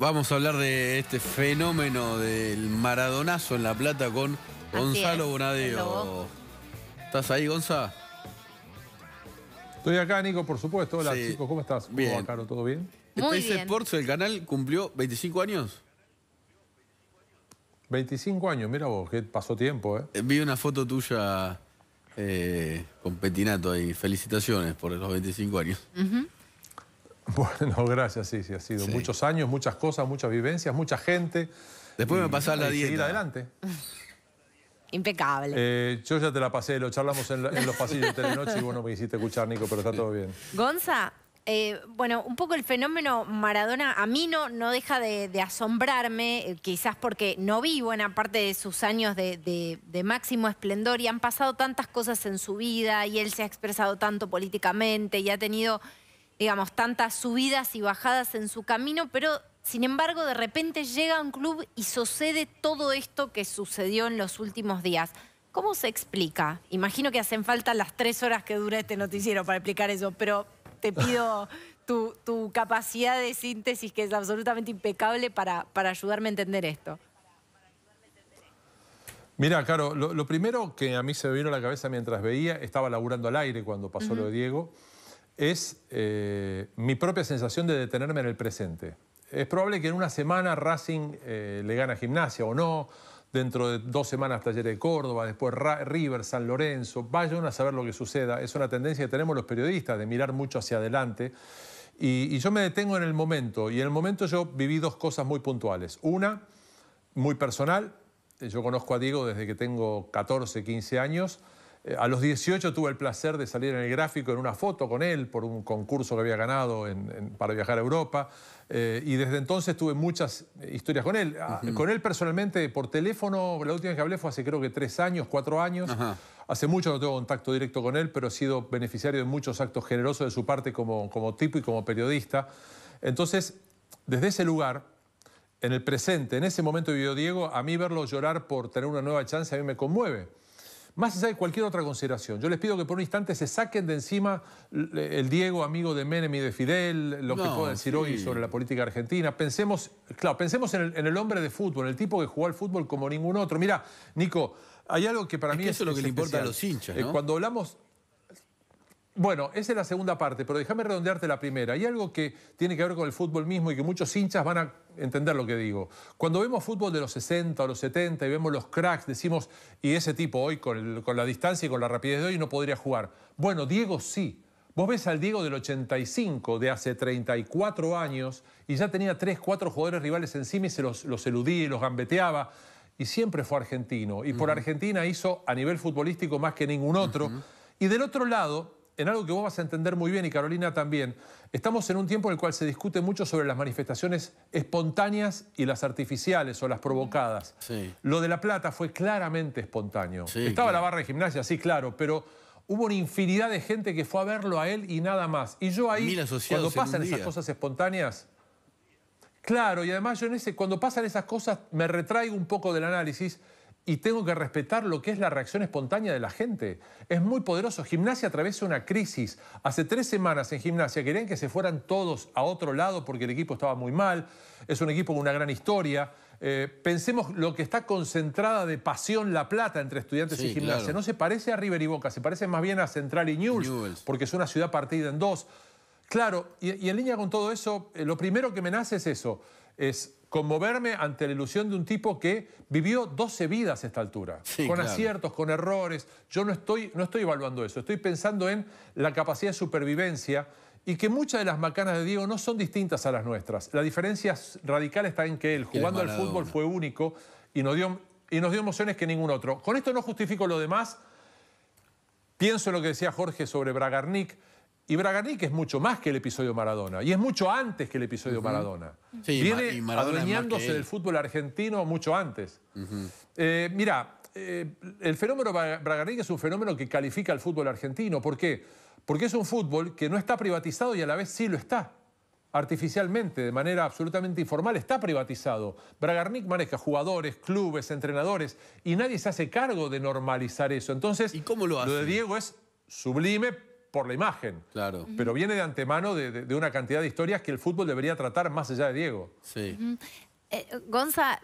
Vamos a hablar de este fenómeno del maradonazo en La Plata con Gonzalo Bonadeo. ¿Estás ahí, Gonza? Estoy acá, Nico, por supuesto. Hola, chicos, ¿cómo estás? bien. ¿Todo bien? Muy Space Sports, el canal, cumplió 25 años. 25 años, mira vos, que pasó tiempo, ¿eh? eh vi una foto tuya eh, con Petinato ahí. Felicitaciones por los 25 años. Bueno, gracias, sí, sí, ha sido muchos años, muchas cosas, muchas vivencias, mucha gente. Después me pasaba la y Seguir adelante. Impecable. Eh, yo ya te la pasé, lo charlamos en, los pasillos de noche y no me hiciste escuchar, Nico, pero está todo bien. Gonza, eh, bueno, un poco el fenómeno Maradona a mí no, deja de, asombrarme, eh, quizás porque no vi buena parte de sus años de, máximo esplendor y han pasado tantas cosas en su vida y él se ha expresado tanto políticamente y ha tenido digamos, tantas subidas y bajadas en su camino, pero sin embargo de repente llega a un club y sucede todo esto que sucedió en los últimos días. ¿Cómo se explica? Imagino que hacen falta las tres horas que dura este noticiero para explicar eso, pero te pido tu, capacidad de síntesis que es absolutamente impecable para, para ayudarme a entender esto. Mira, claro, lo, primero que a mí se me vino a la cabeza mientras veía, estaba laburando al aire cuando pasó lo de Diego, es eh, mi propia sensación de detenerme en el presente. Es probable que en una semana Racing eh, le gane Gimnasia o no, dentro de dos semanas Talleres de Córdoba, después River, San Lorenzo, vayan a saber lo que suceda. Es una tendencia que tenemos los periodistas de mirar mucho hacia adelante. Y, y yo me detengo en el momento, y en el momento yo viví dos cosas muy puntuales. Una, muy personal, yo conozco a Diego desde que tengo 14, 15 años, eh, a los 18 tuve el placer de salir en el gráfico en una foto con él por un concurso que había ganado para viajar a Europa. Eh, y desde entonces tuve muchas historias con él. Ah, con él personalmente, por teléfono, la última vez que hablé fue hace creo que tres años, cuatro años. Hace mucho no tengo contacto directo con él, pero he sido beneficiario de muchos actos generosos de su parte como, como tipo y como periodista. Entonces, desde ese lugar, en el presente, en ese momento vivió Diego, a mí verlo llorar por tener una nueva chance a mí me conmueve más allá de cualquier otra consideración, yo les pido que por un instante se saquen de encima el Diego amigo de Menem y de Fidel, lo que puedo decir hoy sobre la política argentina. Pensemos, claro, pensemos en el, hombre de fútbol, en el tipo que jugó al fútbol como ningún otro. Mira, Nico, hay algo que para mí eso es lo que le importa a los hinchas. Eh, cuando hablamos bueno, esa es la segunda parte, pero déjame redondearte la primera. Hay algo que tiene que ver con el fútbol mismo y que muchos hinchas van a entender lo que digo. Cuando vemos fútbol de los 60 o los 70 y vemos los cracks, decimos, y ese tipo hoy con, la distancia y con la rapidez de hoy no podría jugar. Bueno, Diego sí. Vos ves al Diego del 85, de hace 34 años, y ya tenía 3, 4 jugadores rivales encima y se los, eludía y los gambeteaba. Y siempre fue argentino. Y por Argentina hizo a nivel futbolístico más que ningún otro. Y del otro lado, en algo que vos vas a entender muy bien y Carolina también. Estamos en un tiempo en el cual se discute mucho sobre las manifestaciones espontáneas y las artificiales o las provocadas. Lo de La Plata fue claramente espontáneo. Estaba la barra de gimnasia, sí, claro, pero hubo una infinidad de gente que fue a verlo a él y nada más. Y yo ahí, cuando pasan esas cosas espontáneas, claro, y además yo en ese, cuando pasan esas cosas me retraigo un poco del análisis y tengo que respetar lo que es la reacción espontánea de la gente. Es muy poderoso. Gimnasia atraviesa una crisis. Hace tres semanas en gimnasia querían que se fueran todos a otro lado porque el equipo estaba muy mal. Es un equipo con una gran historia. Eh, pensemos lo que está concentrada de pasión La Plata entre estudiantes y gimnasia. No se parece a River y Boca, se parece más bien a Central y Newell's, porque es una ciudad partida en dos. Claro, y, en línea con todo eso, eh, lo primero que me nace es eso, es conmoverme ante la ilusión de un tipo que vivió 12 vidas a esta altura, con aciertos, con errores. Yo no estoy, no estoy evaluando eso, estoy pensando en la capacidad de supervivencia y que muchas de las macanas de Diego no son distintas a las nuestras. La diferencia radical está en que él, jugando al fútbol, fue único y nos, dio, y nos dio emociones que ningún otro. Con esto no justifico lo demás. Pienso en lo que decía Jorge sobre Bragarnik. Y es mucho más que el episodio Maradona, y es mucho antes que el episodio Maradona. Sí, Viene Maradona adueñándose del fútbol argentino mucho antes. Eh, mira, eh, el fenómeno Bragarnik es un fenómeno que califica al fútbol argentino. ¿Por qué? Porque es un fútbol que no está privatizado y a la vez sí lo está. Artificialmente, de manera absolutamente informal, está privatizado. Bragarnik maneja jugadores, clubes, entrenadores, y nadie se hace cargo de normalizar eso. Entonces, ¿Y cómo lo, hace? lo de Diego es sublime, por la imagen. Claro. Pero viene de antemano de, una cantidad de historias que el fútbol debería tratar más allá de Diego. Sí. Eh, Gonza,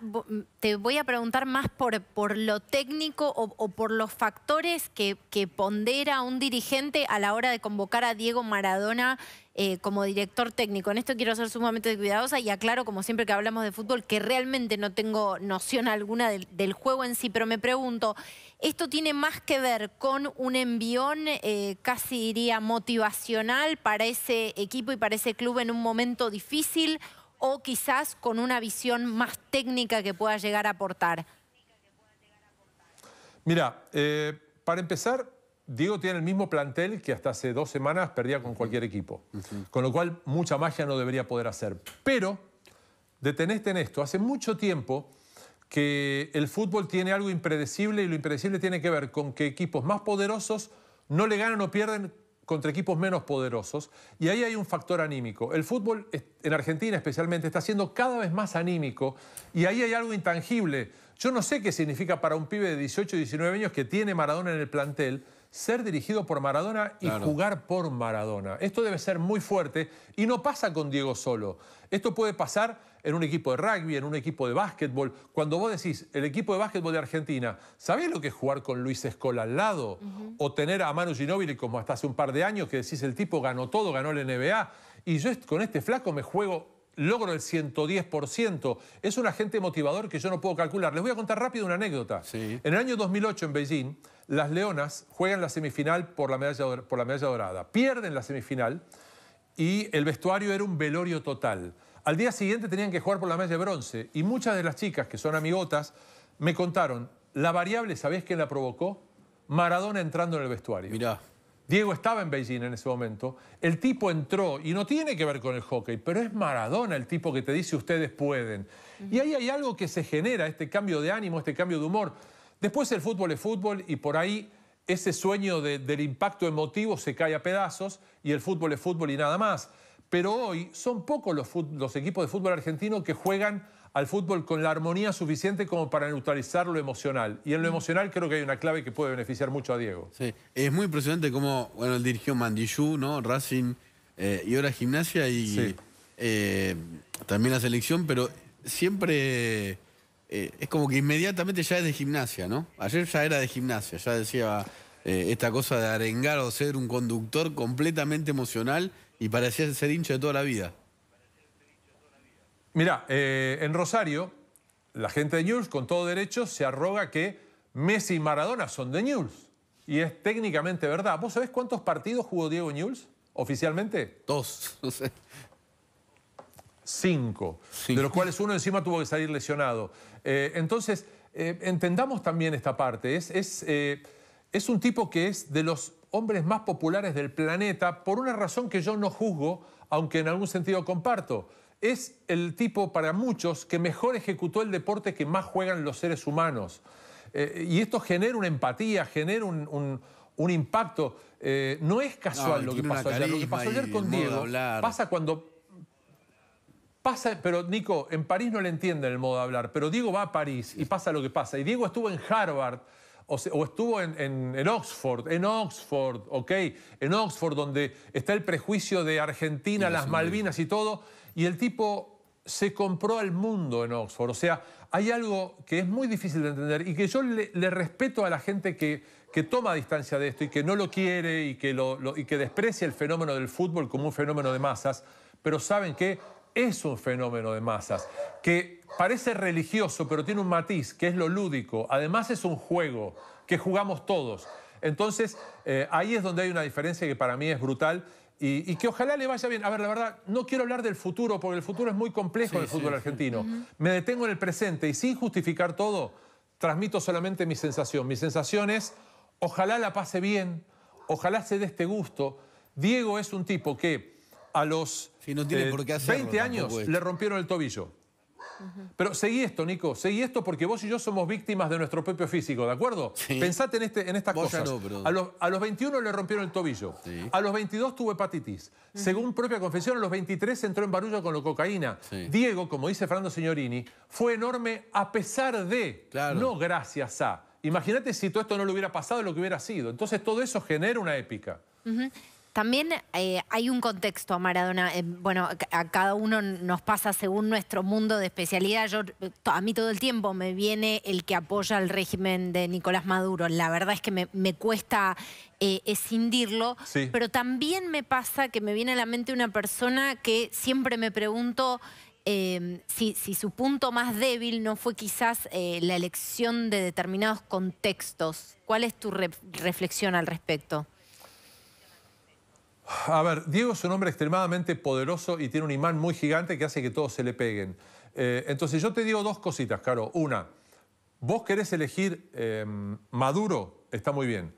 te voy a preguntar más por, por lo técnico o, por los factores que, que pondera un dirigente a la hora de convocar a Diego Maradona eh, como director técnico. En esto quiero ser sumamente cuidadosa y aclaro, como siempre que hablamos de fútbol, que realmente no tengo noción alguna del, juego en sí, pero me pregunto, ¿esto tiene más que ver con un envión eh, casi diría motivacional para ese equipo y para ese club en un momento difícil? o quizás con una visión más técnica que pueda llegar a aportar? Mira, eh, para empezar, Diego tiene el mismo plantel que hasta hace dos semanas perdía con cualquier equipo. Con lo cual, mucha magia no debería poder hacer. Pero, deteneste en esto. Hace mucho tiempo que el fútbol tiene algo impredecible y lo impredecible tiene que ver con que equipos más poderosos no le ganan o pierden contra equipos menos poderosos. Y ahí hay un factor anímico. El fútbol, en Argentina especialmente, está siendo cada vez más anímico y ahí hay algo intangible. Yo no sé qué significa para un pibe de 18 o 19 años que tiene Maradona en el plantel, ser dirigido por Maradona y jugar por Maradona. Esto debe ser muy fuerte y no pasa con Diego solo. Esto puede pasar en un equipo de rugby, en un equipo de básquetbol. Cuando vos decís, el equipo de básquetbol de Argentina, ¿sabés lo que es jugar con Luis Escola al lado? O tener a Manu Ginóbili como hasta hace un par de años que decís, el tipo ganó todo, ganó el NBA. Y yo con este flaco me juego logro el 110%. Es un agente motivador que yo no puedo calcular. Les voy a contar rápido una anécdota. En el año 2008 en Beijing, las Leonas juegan la semifinal por la medalla, por la dorada, pierden la semifinal y el vestuario era un velorio total. Al día siguiente tenían que jugar por la medalla de bronce y muchas de las chicas que son amigotas me contaron, la variable, ¿sabés quién la provocó? Maradona entrando en el vestuario. Mira, Diego estaba en Beijing en ese momento, el tipo entró, y no tiene que ver con el hockey, pero es Maradona el tipo que te dice ustedes pueden. Y ahí hay algo que se genera, este cambio de ánimo, este cambio de humor. Después el fútbol es fútbol y por ahí ese sueño del impacto emotivo se cae a pedazos y el fútbol es fútbol y nada más. Pero hoy son pocos los, equipos de fútbol argentino que juegan al fútbol con la armonía suficiente como para neutralizar lo emocional. Y en lo mm. emocional creo que hay una clave que puede beneficiar mucho a Diego. Sí, es muy impresionante cómo, bueno, dirigió Mandiyú, ¿no? Racing eh, y ahora Gimnasia y eh, también la selección, pero siempre eh, es como que inmediatamente ya es de gimnasia, ¿no? Ayer ya era de gimnasia, ya decía eh, esta cosa de arengar o ser un conductor completamente emocional y parecía ser hincha de toda la vida. Mirá, eh, en Rosario, la gente de News, con todo derecho, se arroga que Messi y Maradona son de News. Y es técnicamente verdad. ¿Vos sabés cuántos partidos jugó Diego News oficialmente? Dos. cinco, de los cuales uno encima tuvo que salir lesionado. Eh, entonces, eh, entendamos también esta parte. Es, eh, es, un tipo que es de los hombres más populares del planeta por una razón que yo no juzgo, aunque en algún sentido comparto. Es el tipo para muchos que mejor ejecutó el deporte que más juegan los seres humanos. y esto genera una empatía, genera un, impacto. no es casual lo, que pasó ayer. lo que pasó ayer con Diego. Pasa cuando Pasa, pero Nico, en París no le entienden el modo de hablar, pero Diego va a París y pasa lo que pasa. Y Diego estuvo en Harvard. O, estuvo en, Oxford, en Oxford, ¿ok? En Oxford, donde está el prejuicio de Argentina, las Malvinas y todo, y el tipo se compró al mundo en Oxford. O sea, hay algo que es muy difícil de entender y que yo le, respeto a la gente que, que toma distancia de esto y que no lo quiere y que, y que desprecia el fenómeno del fútbol como un fenómeno de masas, pero saben que es un fenómeno de masas que parece religioso, pero tiene un matiz, que es lo lúdico. Además es un juego que jugamos todos. Entonces, eh, ahí es donde hay una diferencia que para mí es brutal y, que ojalá le vaya bien. A ver, la verdad, no quiero hablar del futuro, porque el futuro es muy complejo el fútbol argentino. Me detengo en el presente y sin justificar todo, transmito solamente mi sensación. Mi sensación es, ojalá la pase bien, ojalá se dé este gusto. Diego es un tipo que a los 20 eh, años le rompieron el tobillo. Pero seguí esto, Nico, seguí esto porque vos y yo somos víctimas de nuestro propio físico, ¿de acuerdo? pensad Pensate en, este, en estas cosas. a, los, 21 le rompieron el tobillo, a los 22 tuvo hepatitis. Según propia confesión, a los 23 entró en barullo con la cocaína. Diego, como dice Fernando Signorini, fue enorme a pesar de, no gracias a. Imagínate si todo esto no le hubiera pasado, lo que hubiera sido. Entonces todo eso genera una épica. También eh, hay un contexto eh, a Maradona. bueno, a cada uno nos pasa según nuestro mundo de especialidad. Yo, eh, a mí todo el tiempo me viene el que apoya el régimen de Nicolás Maduro. La verdad es que me, cuesta escindirlo. Pero también me pasa que me viene a la mente una persona que siempre me pregunto... Em, si, su punto más débil no fue quizás la elección de determinados contextos. ¿Cuál es tu reflexión al respecto? A ver, Diego es un hombre extremadamente poderoso y tiene un imán muy gigante que hace que todos se le peguen. Eh, entonces yo te digo dos cositas, Caro. Una, vos querés elegir em, Maduro, está muy bien.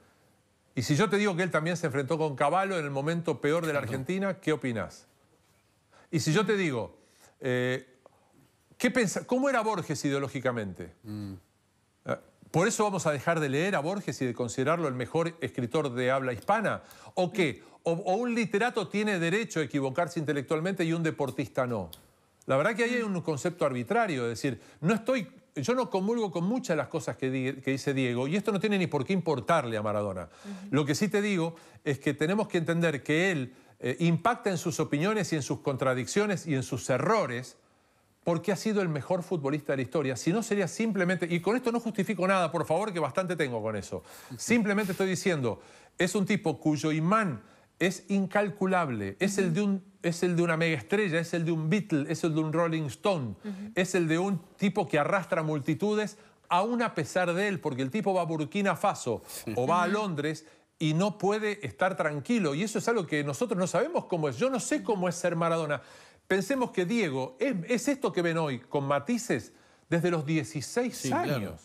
Y si yo te digo que él también se enfrentó con Caballo en el momento peor de la Argentina, ¿qué opinás? Y si yo te digo, eh, ¿cómo era Borges ideológicamente? Mm. ¿Por eso vamos a dejar de leer a Borges y de considerarlo el mejor escritor de habla hispana? ¿O qué? ¿O, un literato tiene derecho a equivocarse intelectualmente y un deportista no? La verdad que ahí hay un concepto arbitrario, es decir, no estoy, yo no comulgo con muchas de las cosas que, dice Diego y esto no tiene ni por qué importarle a Maradona. Lo que sí te digo es que tenemos que entender que él eh, impacta en sus opiniones y en sus contradicciones y en sus errores porque ha sido el mejor futbolista de la historia. Si no sería simplemente, y con esto no justifico nada, por favor, que bastante tengo con eso. Simplemente estoy diciendo, es un tipo cuyo imán es incalculable, es el de un es el de una mega estrella, es el de un Beatle, es el de un Rolling Stone, es el de un tipo que arrastra multitudes aún a pesar de él, porque el tipo va a Burkina Faso o va a Londres y no puede estar tranquilo. Y eso es algo que nosotros no sabemos cómo es. Yo no sé cómo es ser Maradona. Pensemos que Diego es, esto que ven hoy con matices desde los 16 años.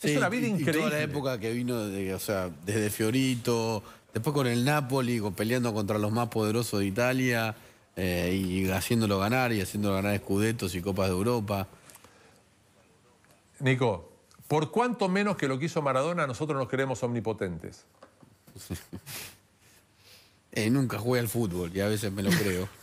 Es una vida increíble. Y toda la época que vino, o sea, desde Fiorito, después con el Napoli, peleando contra los más poderosos de Italia eh, y haciéndolo ganar y haciéndolo ganar escudetos y Copas de Europa. Nico, por cuánto menos que lo que hizo Maradona, nosotros nos creemos omnipotentes. Eh, nunca jugué al fútbol y a veces me lo creo.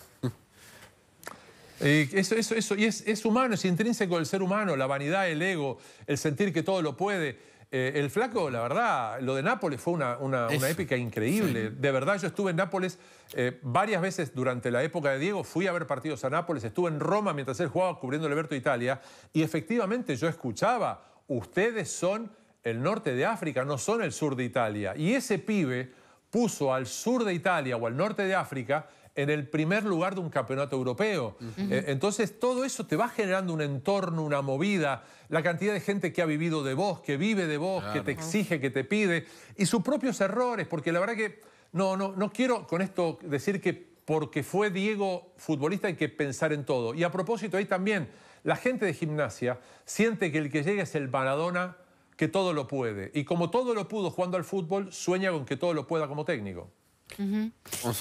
Eh, eso, eso, eso, y es, humano, es intrínseco del ser humano, la vanidad, el ego, el sentir que todo lo puede. Eh, el flaco, la verdad, lo de Nápoles fue una, épica increíble. De verdad, yo estuve en Nápoles eh, varias veces durante la época de Diego, fui a ver partidos a Nápoles, estuve en Roma mientras él jugaba cubriendo el Alberto Italia y efectivamente yo escuchaba, ustedes son el norte de África, no son el sur de Italia. Y ese pibe puso al sur de Italia o al norte de África en el primer lugar de un campeonato europeo. Eh, entonces todo eso te va generando un entorno, una movida, la cantidad de gente que ha vivido de vos, que vive de vos, que te exige, que te pide, y sus propios errores, porque la verdad que no, no, no quiero con esto decir que porque fue Diego futbolista hay que pensar en todo. Y a propósito, ahí también, la gente de gimnasia siente que el que llega es el Maradona que todo lo puede. Y como todo lo pudo jugando al fútbol, sueña con que todo lo pueda como técnico. o